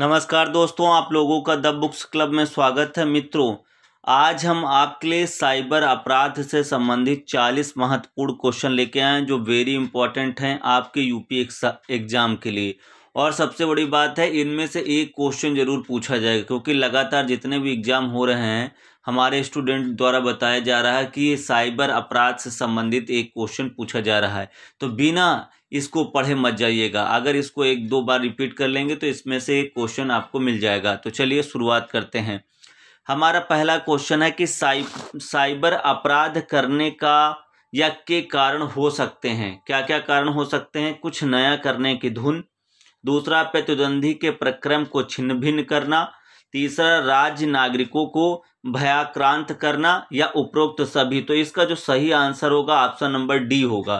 नमस्कार दोस्तों आप लोगों का द बुक्स क्लब में स्वागत है मित्रों आज हम आपके लिए साइबर अपराध से संबंधित 40 महत्वपूर्ण क्वेश्चन लेके आए हैं जो वेरी इंपॉर्टेंट हैं आपके यूपी एग्ज़ाम के लिए और सबसे बड़ी बात है इनमें से एक क्वेश्चन ज़रूर पूछा जाएगा क्योंकि लगातार जितने भी एग्ज़ाम हो रहे हैं हमारे स्टूडेंट द्वारा बताया जा रहा है कि साइबर अपराध से संबंधित एक क्वेश्चन पूछा जा रहा है तो बिना इसको पढ़े मत जाइएगा अगर इसको एक दो बार रिपीट कर लेंगे तो इसमें से एक क्वेश्चन आपको मिल जाएगा तो चलिए शुरुआत करते हैं हमारा पहला क्वेश्चन है कि साइ साइबर अपराध करने का या के कारण हो सकते हैं क्या क्या कारण हो सकते हैं कुछ नया करने की धुन दूसरा प्रतिद्वंदी के प्रक्रम को छिन्न भिन्न करना तीसरा राज्य नागरिकों को भयाक्रांत करना या उपरोक्त सभी तो इसका जो सही आंसर होगा ऑप्शन नंबर डी होगा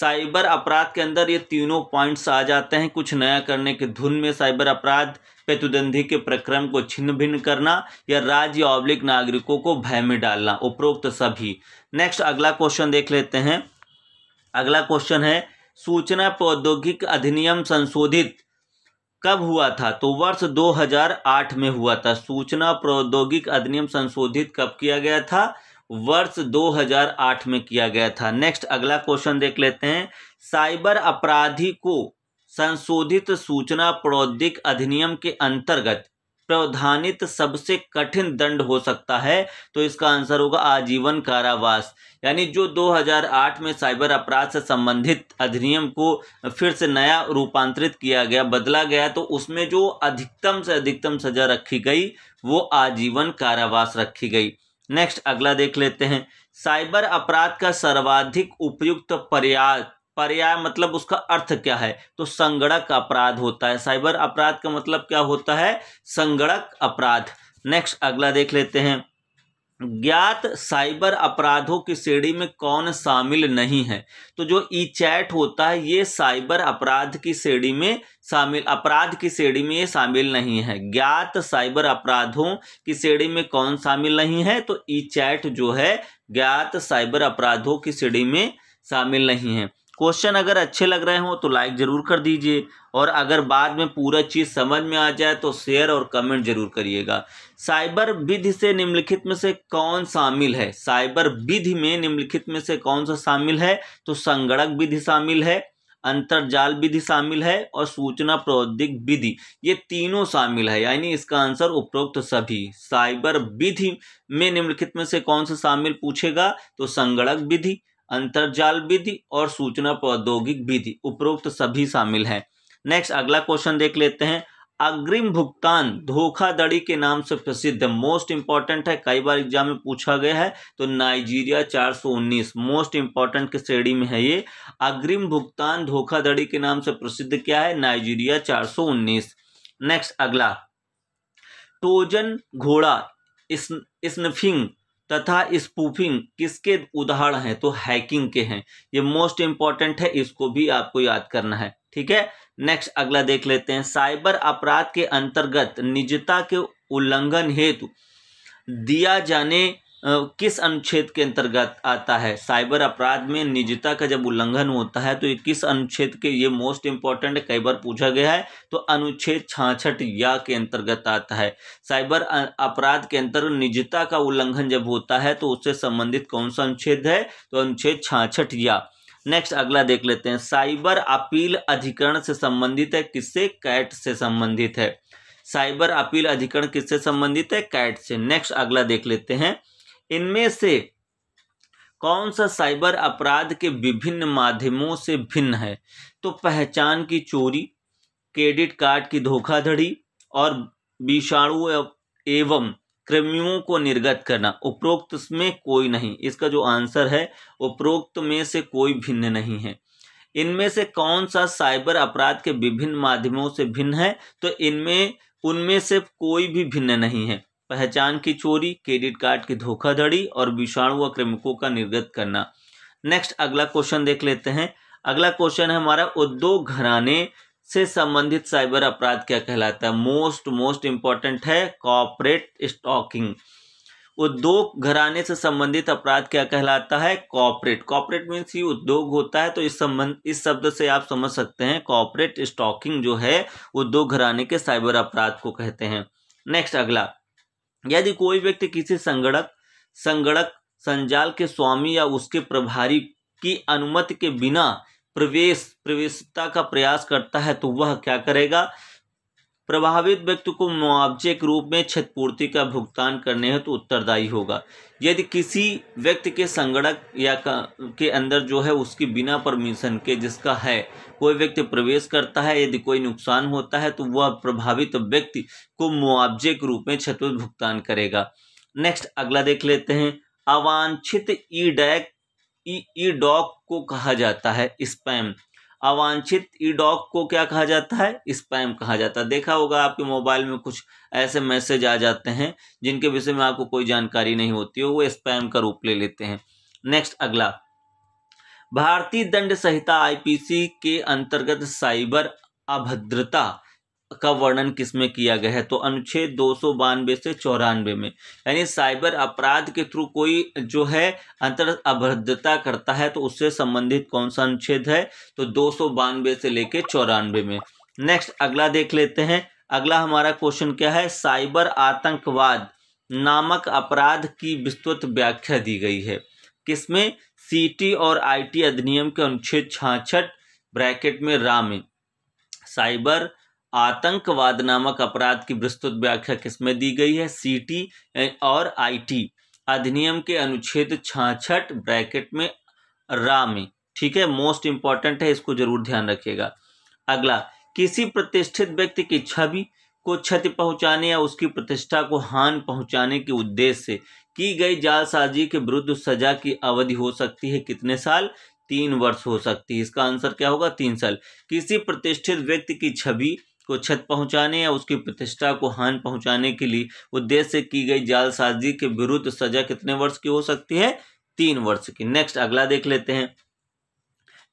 साइबर अपराध के अंदर ये तीनों पॉइंट्स आ जाते हैं कुछ नया करने के धुन में साइबर अपराध प्रतिद्वंदी के प्रक्रम को छिन्न भिन्न करना या राज्य औब्लिक नागरिकों को भय में डालना उपरोक्त सभी नेक्स्ट अगला क्वेश्चन देख लेते हैं अगला क्वेश्चन है सूचना प्रौद्योगिक अधिनियम संशोधित कब हुआ था तो वर्ष 2008 में हुआ था सूचना प्रौद्योगिक अधिनियम संशोधित कब किया गया था वर्ष 2008 में किया गया था नेक्स्ट अगला क्वेश्चन देख लेते हैं साइबर अपराधी को संशोधित सूचना प्रौद्योगिक अधिनियम के अंतर्गत प्रावधानित सबसे कठिन दंड हो सकता है तो इसका आंसर होगा आजीवन कारावास यानी जो 2008 में साइबर अपराध से संबंधित अधिनियम को फिर से नया रूपांतरित किया गया बदला गया तो उसमें जो अधिकतम से अधिकतम सजा रखी गई वो आजीवन कारावास रखी गई नेक्स्ट अगला देख लेते हैं साइबर अपराध का सर्वाधिक उपयुक्त पर्याप्त पर्याय मतलब उसका अर्थ क्या है तो संगणक अपराध होता है साइबर अपराध का मतलब क्या होता है संगणक अपराध नेक्स्ट अगला देख लेते हैं ज्ञात साइबर अपराधों की श्रेणी में कौन शामिल नहीं है तो जो ई चैट होता है ये साइबर अपराध की श्रेणी में शामिल अपराध की श्रेणी में ये शामिल नहीं है ज्ञात साइबर अपराधों की श्रेणी में कौन शामिल नहीं है तो ई चैट जो है ज्ञात साइबर अपराधों की श्रेणी में शामिल नहीं है क्वेश्चन अगर अच्छे लग रहे हों तो लाइक ज़रूर कर दीजिए और अगर बाद में पूरा चीज़ समझ में आ जाए तो शेयर और कमेंट जरूर करिएगा साइबर विधि से निम्नलिखित में से कौन शामिल है साइबर विधि में निम्नलिखित में से कौन सा शामिल है तो संगणक विधि शामिल है अंतरजाल विधि शामिल है और सूचना प्रौद्योगिक विधि ये तीनों शामिल है यानी इसका आंसर उपरोक्त सभी साइबर विधि में निम्नलिखित में से कौन सा शामिल पूछेगा तो संगणक विधि अंतरजाल विधि और सूचना प्रौद्योगिक विधि उपरोक्त सभी शामिल हैं नेक्स्ट अगला क्वेश्चन देख लेते हैं अग्रिम भुगतान धोखाधड़ी के नाम से प्रसिद्ध मोस्ट इंपॉर्टेंट है कई बार एग्जाम में पूछा गया है तो नाइजीरिया 419 मोस्ट इंपॉर्टेंट की श्रेणी में है ये अग्रिम भुगतान धोखाधड़ी के नाम से प्रसिद्ध क्या है नाइजीरिया 419 नेक्स्ट अगला टोजन घोड़ा इस, स्नफिंग तथा स्पूफिंग किसके उदाहरण हैं तो हैकिंग के हैं ये मोस्ट इंपॉर्टेंट है इसको भी आपको याद करना है ठीक है नेक्स्ट अगला देख लेते हैं साइबर अपराध के अंतर्गत निजता के उल्लंघन हेतु दिया जाने किस अनुच्छेद के अंतर्गत आता है साइबर अपराध में निजता का जब उल्लंघन होता है तो ये किस अनुच्छेद के ये मोस्ट इंपॉर्टेंट कई बार पूछा गया है तो अनुच्छेद छाछठ या के अंतर्गत आता है साइबर अपराध के अंतर्गत निजता का उल्लंघन जब होता है तो उससे संबंधित कौन सा अनुच्छेद है तो अनुच्छेद छाछठ या नेक्स्ट अगला देख लेते हैं साइबर अपील अधिकरण से संबंधित है किससे कैट से संबंधित है साइबर अपील अधिकरण किससे संबंधित है कैट से नेक्स्ट अगला देख लेते हैं इनमें से कौन सा साइबर अपराध के विभिन्न माध्यमों से भिन्न है तो पहचान की चोरी क्रेडिट कार्ड की धोखाधड़ी और विषाणु एवं कृमियों को निर्गत करना उपरोक्त में कोई नहीं इसका जो आंसर है उपरोक्त में से कोई भिन्न नहीं है इनमें से कौन सा साइबर अपराध के विभिन्न माध्यमों से भिन्न है तो इनमें उनमें से कोई भी भिन्न नहीं है पहचान की चोरी क्रेडिट कार्ड की धोखाधड़ी और विषाणु क्रमिकों का निर्गत करना नेक्स्ट अगला क्वेश्चन देख लेते हैं अगला क्वेश्चन है हमारा उद्योग घराने से संबंधित साइबर अपराध क्या कहलाता है मोस्ट मोस्ट इंपॉर्टेंट है कॉपरेट स्टॉकिंग उद्योग घराने से संबंधित अपराध क्या कहलाता है कॉपरेट कॉपरेट मीन्स ये उद्योग होता है तो इस संबंध इस शब्द से आप समझ सकते हैं कॉपरेट स्टॉकिंग जो है उद्योग घराने के साइबर अपराध को कहते हैं नेक्स्ट अगला यदि कोई व्यक्ति किसी संगणक संगणक संजाल के स्वामी या उसके प्रभारी की अनुमति के बिना प्रवेश प्रवेशता का प्रयास करता है तो वह क्या करेगा प्रभावित व्यक्ति को मुआवजे के रूप में क्षतिपूर्ति का भुगतान करने हेतु तो उत्तरदायी होगा यदि किसी व्यक्ति के संगणक या के अंदर जो है उसकी बिना परमिशन के जिसका है कोई व्यक्ति प्रवेश करता है यदि कोई नुकसान होता है तो वह प्रभावित व्यक्ति को मुआवजे के रूप में क्षतिपूर्ति भुगतान करेगा नेक्स्ट अगला देख लेते हैं अवांछित ई डैक ई डॉक को कहा जाता है स्पैम अवांछित ई डॉक को क्या कहा जाता है स्पैम कहा जाता है देखा होगा आपके मोबाइल में कुछ ऐसे मैसेज आ जाते हैं जिनके विषय में आपको कोई जानकारी नहीं होती हो वो स्पैम का रूप ले लेते हैं नेक्स्ट अगला भारतीय दंड संहिता आईपीसी के अंतर्गत साइबर अभद्रता का वर्णन किसमें किया गया है तो अनुच्छेद दो सौ बानवे से चौरानवे में यानी साइबर अपराध के थ्रू कोई जो है अंतर अभद्रता करता है तो उससे संबंधित कौन सा अनुच्छेद है तो दो सौ बानवे से लेके चौरानवे में नेक्स्ट अगला देख लेते हैं अगला हमारा क्वेश्चन क्या है साइबर आतंकवाद नामक अपराध की विस्तृत व्याख्या दी गई है किसमें सीटी और आईटी अधिनियम के अनुच्छेद छाछठ ब्रैकेट में रामे साइबर आतंकवाद नामक अपराध की विस्तृत व्याख्या किसमें दी गई है सीटी और आईटी अधिनियम के अनुच्छेद छाछठ ब्रैकेट में रा में ठीक है मोस्ट इंपॉर्टेंट है इसको जरूर ध्यान रखिएगा अगला किसी प्रतिष्ठित व्यक्ति की छवि को क्षति पहुंचाने या उसकी प्रतिष्ठा को हानि पहुंचाने के उद्देश्य से की गई जालसाजी के विरुद्ध सजा की अवधि हो सकती है कितने साल तीन वर्ष हो सकती है इसका आंसर क्या होगा तीन साल किसी प्रतिष्ठित व्यक्ति की छवि को क्षत पहुंचाने या उसकी प्रतिष्ठा को हान पहुंचाने के लिए उद्देश्य से की गई जालसाजी के विरुद्ध सजा कितने वर्ष की हो सकती है तीन वर्ष की नेक्स्ट अगला देख लेते हैं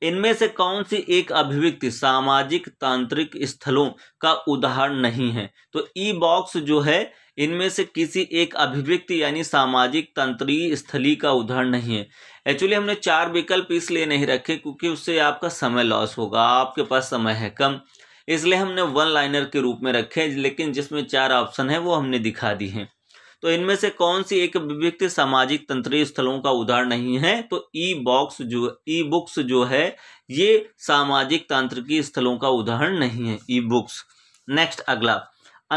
इनमें से कौन सी एक अभिव्यक्ति सामाजिक तांत्रिक स्थलों का उदाहरण नहीं है तो ई बॉक्स जो है इनमें से किसी एक अभिव्यक्ति यानी सामाजिक तंत्री स्थली का उदाहरण नहीं है एक्चुअली हमने चार विकल्प इसलिए नहीं रखे क्योंकि उससे आपका समय लॉस होगा आपके पास समय है कम इसलिए हमने वन लाइनर के रूप में रखे हैं लेकिन जिसमें चार ऑप्शन है वो हमने दिखा दी हैं तो इनमें से कौन सी एक अभिव्यक्ति सामाजिक तंत्रीय स्थलों का उदाहरण नहीं है तो ई बॉक्स जो ई बुक्स जो है ये सामाजिक तांत्रिकी स्थलों का उदाहरण नहीं है ई बुक्स नेक्स्ट अगला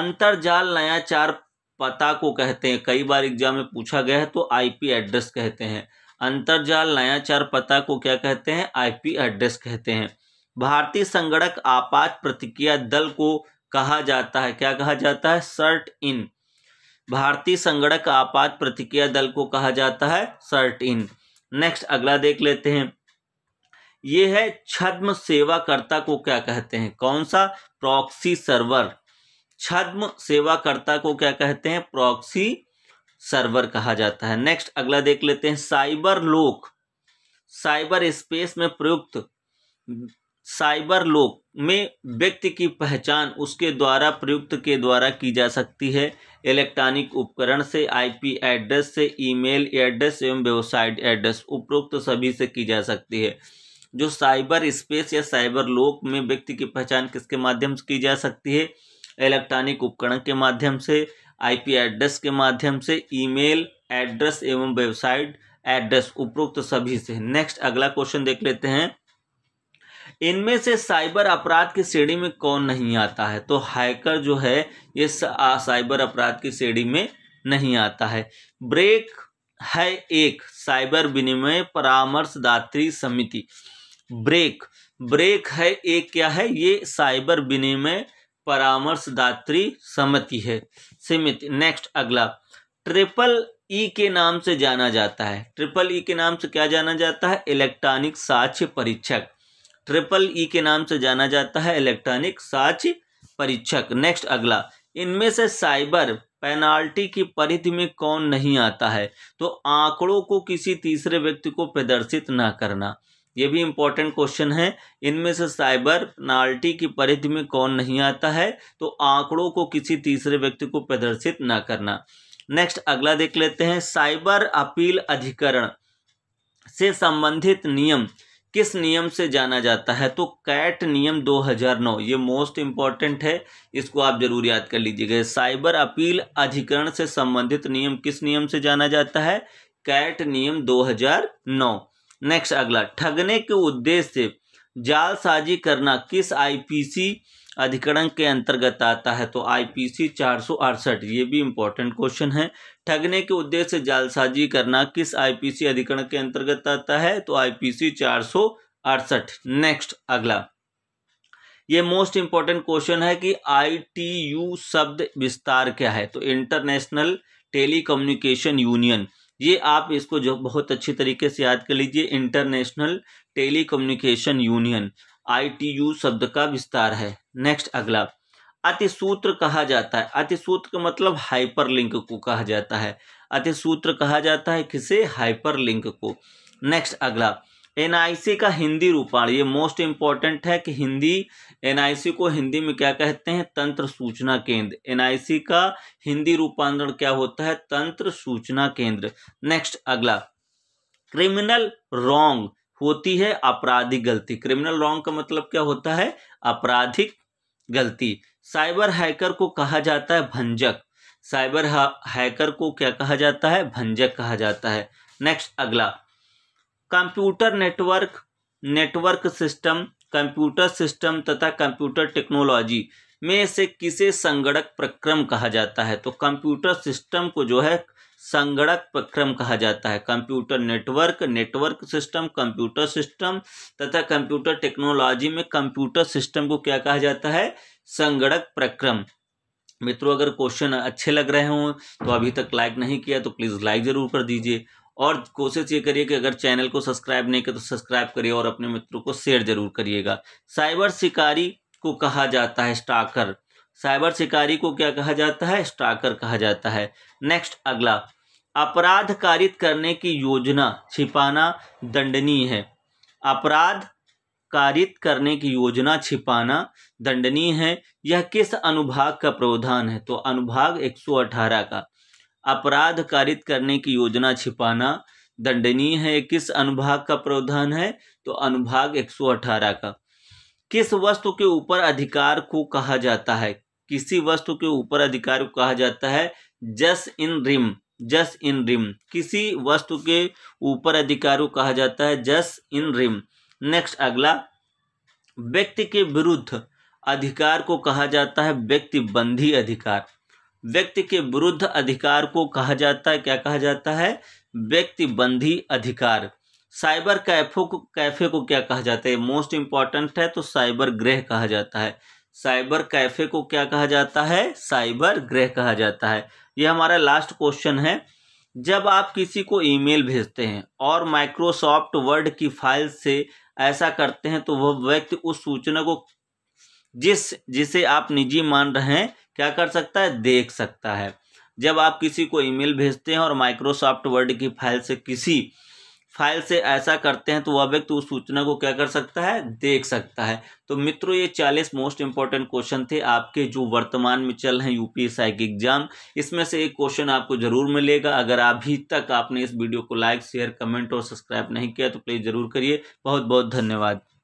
अंतरजाल नया चार पता को कहते हैं कई बार एग्जाम में पूछा गया है तो आईपी एड्रेस कहते हैं अंतरजाल नया चार पता को क्या कहते हैं आईपी एड्रेस कहते हैं भारतीय संगणक आपात प्रतिक्रिया दल को कहा जाता है क्या कहा जाता है सर्ट इन भारतीय संगणक आपात प्रतिक्रिया दल को कहा जाता है सर्ट इन नेक्स्ट अगला देख लेते हैं यह है छद्म सेवाकर्ता को क्या कहते हैं कौन सा प्रॉक्सी सर्वर छद्म सेवाकर्ता को क्या कहते हैं प्रॉक्सी सर्वर कहा जाता है नेक्स्ट अगला देख लेते हैं साइबर लोक साइबर स्पेस में प्रयुक्त साइबर लोक में व्यक्ति की पहचान उसके द्वारा प्रयुक्त के द्वारा की जा सकती है इलेक्ट्रॉनिक उपकरण से आईपी एड्रेस से ईमेल एड्रेस एवं वेबसाइट एड्रेस उपरोक्त तो सभी से की जा सकती है जो साइबर स्पेस या साइबर लोक में व्यक्ति की पहचान किसके माध्यम से की जा सकती है इलेक्ट्रॉनिक उपकरण के माध्यम से आईपी एड्रेस के माध्यम से ईमेल एड्रेस एवं वेबसाइट एड्रेस उपरोक्त तो सभी से नेक्स्ट अगला क्वेश्चन देख लेते हैं इनमें से साइबर अपराध की श्रेणी में कौन नहीं आता है तो हैकर जो है ये साइबर अपराध की श्रेणी में नहीं आता है ब्रेक है एक साइबर विनिमय परामर्शदात्री समिति ब्रेक ब्रेक है एक क्या है ये साइबर विनिमय परामर्शदात्री समिति है समिति नेक्स्ट अगला ट्रिपल ई के नाम से जाना जाता है ट्रिपल ई के नाम से क्या जाना जाता है इलेक्ट्रॉनिक साक्ष्य परीक्षक ट्रिपल ई के नाम से जाना जाता है इलेक्ट्रॉनिक साक्ष परीक्षक नेक्स्ट अगला इनमें से साइबर पेनाल्टी की परिधि में कौन नहीं आता है तो आंकड़ों को किसी तीसरे व्यक्ति को प्रदर्शित ना करना ये भी इंपॉर्टेंट क्वेश्चन है इनमें से साइबर पेनाल्टी की परिधि में कौन नहीं आता है तो आंकड़ों को किसी तीसरे व्यक्ति को प्रदर्शित ना करना नेक्स्ट अगला देख लेते हैं साइबर अपील अधिकरण से संबंधित नियम किस नियम से जाना जाता है तो कैट नियम 2009 ये मोस्ट इम्पॉर्टेंट है इसको आप जरूर याद कर लीजिएगा साइबर अपील अधिकरण से संबंधित नियम किस नियम से जाना जाता है कैट नियम 2009 नेक्स्ट अगला ठगने के उद्देश्य से जालसाजी करना किस आईपीसी अधिकरण के अंतर्गत आता है तो आईपीसी चार ये भी इम्पोर्टेंट क्वेश्चन है ठगने के उद्देश्य से जालसाजी करना किस आईपीसी अधिकरण के अंतर्गत आता है तो आईपीसी चार नेक्स्ट अगला ये मोस्ट इंपॉर्टेंट क्वेश्चन है कि आईटीयू शब्द विस्तार क्या है तो इंटरनेशनल कम्युनिकेशन यूनियन ये आप इसको जो बहुत अच्छी तरीके से याद कर लीजिए इंटरनेशनल कम्युनिकेशन यूनियन आईटीयू शब्द का विस्तार है नेक्स्ट अगला अतिसूत्र कहा जाता है अतिसूत्र का मतलब हाइपरलिंक को कहा जाता है अतिसूत्र कहा जाता है किसे हाइपरलिंक को नेक्स्ट अगला एनआईसी का हिंदी रूपाण ये मोस्ट इंपॉर्टेंट है कि हिंदी एनआईसी को हिंदी में क्या कहते हैं तंत्र सूचना केंद्र एनआईसी का हिंदी रूपांतरण क्या होता है तंत्र सूचना केंद्र नेक्स्ट अगला क्रिमिनल रोंग होती है आपराधिक गलती क्रिमिनल रॉन्ग का मतलब क्या होता है आपराधिक गलती साइबर हैकर को कहा जाता है भंजक साइबर हैकर को क्या कहा जाता है भंजक कहा जाता है नेक्स्ट अगला computer network network system computer system तथा कंप्यूटर टेक्नोलॉजी में से किसे संगणक प्रक्रम कहा जाता है तो कंप्यूटर सिस्टम को जो है संगणक प्रक्रम कहा जाता है computer network network system computer system तथा कंप्यूटर टेक्नोलॉजी में कंप्यूटर सिस्टम को क्या कहा जाता है संगणक प्रक्रम मित्रों अगर क्वेश्चन अच्छे लग रहे हों तो अभी तक लाइक नहीं किया तो प्लीज़ लाइक ज़रूर कर दीजिए और कोशिश ये करिए कि अगर चैनल को सब्सक्राइब नहीं किया तो सब्सक्राइब करिए और अपने मित्रों को शेयर जरूर करिएगा साइबर शिकारी को कहा जाता है स्टाकर साइबर शिकारी को क्या कहा जाता है स्टाकर कहा जाता है नेक्स्ट अगला अपराध कारित करने की योजना छिपाना दंडनीय है अपराध कारित करने की योजना छिपाना दंडनीय है यह किस अनुभाग का प्रावधान है तो अनुभाग 118 का अपराध कारित करने की योजना छिपाना दंडनीय है किस अनुभाग का प्रावधान है तो अनुभाग 118 का किस वस्तु के ऊपर अधिकार को कहा जाता है किसी वस्तु के ऊपर अधिकार को कहा जाता है जस इन रिम जस इन रिम किसी वस्तु के ऊपर अधिकार को कहा जाता है जस इन रिम नेक्स्ट अगला व्यक्ति के विरुद्ध अधिकार को कहा जाता है व्यक्ति बंधी अधिकार व्यक्ति के विरुद्ध अधिकार को कहा जाता है क्या कहा जाता है व्यक्ति बंधी अधिकार साइबर कैफो को कैफे को क्या कहा जाता है मोस्ट इंपॉर्टेंट है तो साइबर ग्रह कहा जाता है साइबर कैफे को क्या कहा जाता है साइबर ग्रह कहा जाता है ये हमारा लास्ट क्वेश्चन है जब आप किसी को ईमेल भेजते हैं और माइक्रोसॉफ्ट वर्ड की फाइल से ऐसा करते हैं तो वह व्यक्ति उस सूचना को जिस जिसे आप निजी मान रहे हैं क्या कर सकता है देख सकता है जब आप किसी को ईमेल भेजते हैं और माइक्रोसॉफ्ट वर्ड की फाइल से किसी फाइल से ऐसा करते हैं तो वह व्यक्ति उस सूचना को क्या कर सकता है देख सकता है तो मित्रों ये चालीस मोस्ट इंपॉर्टेंट क्वेश्चन थे आपके जो वर्तमान में चल हैं यूपी के एग्जाम इसमें से एक क्वेश्चन आपको जरूर मिलेगा अगर अभी तक आपने इस वीडियो को लाइक शेयर कमेंट और सब्सक्राइब नहीं किया तो प्लीज़ जरूर करिए बहुत बहुत धन्यवाद